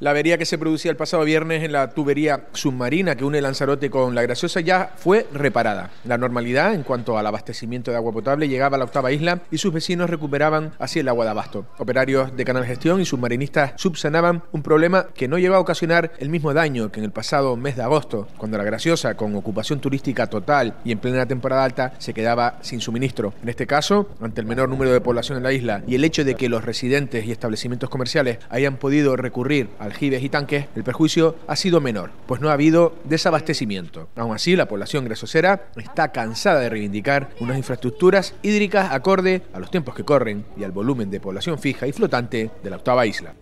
La avería que se producía el pasado viernes en la tubería submarina que une Lanzarote con La Graciosa ya fue reparada. La normalidad en cuanto al abastecimiento de agua potable llegaba a la octava isla y sus vecinos recuperaban así el agua de abasto. Operarios de Canal Gestión y submarinistas subsanaban un problema que no llegó a ocasionar el mismo daño que en el pasado mes de agosto, cuando La Graciosa, con ocupación turística total y en plena temporada alta, se quedaba sin suministro. En este caso, ante el menor número de población en la isla y el hecho de que los residentes y establecimientos comerciales hayan podido recurrir a aljibes y tanques, el perjuicio ha sido menor, pues no ha habido desabastecimiento. Aún así, la población grasosera está cansada de reivindicar unas infraestructuras hídricas acorde a los tiempos que corren y al volumen de población fija y flotante de la octava isla.